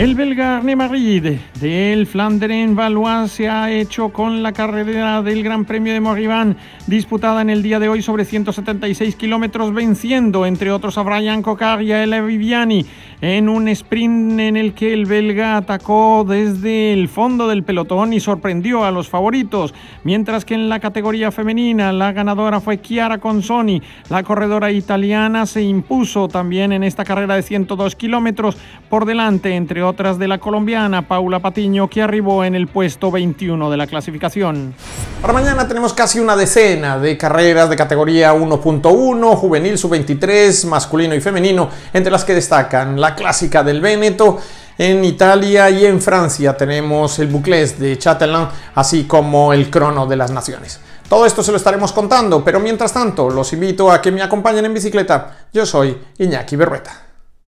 El belga Nemarid del en Valois se ha hecho con la carrera del Gran Premio de moribán disputada en el día de hoy sobre 176 kilómetros, venciendo entre otros a Brian Cocar y a Levi Viviani en un sprint en el que el belga atacó desde el fondo del pelotón y sorprendió a los favoritos, mientras que en la categoría femenina la ganadora fue Chiara Consoni, la corredora italiana se impuso también en esta carrera de 102 kilómetros por delante, entre otras de la colombiana Paula Patiño, que arribó en el puesto 21 de la clasificación. Para mañana tenemos casi una decena de carreras de categoría 1.1, juvenil, sub-23, masculino y femenino, entre las que destacan la clásica del Véneto. En Italia y en Francia tenemos el Bucles de Chatelain, así como el Crono de las Naciones. Todo esto se lo estaremos contando, pero mientras tanto los invito a que me acompañen en bicicleta. Yo soy Iñaki Berrueta.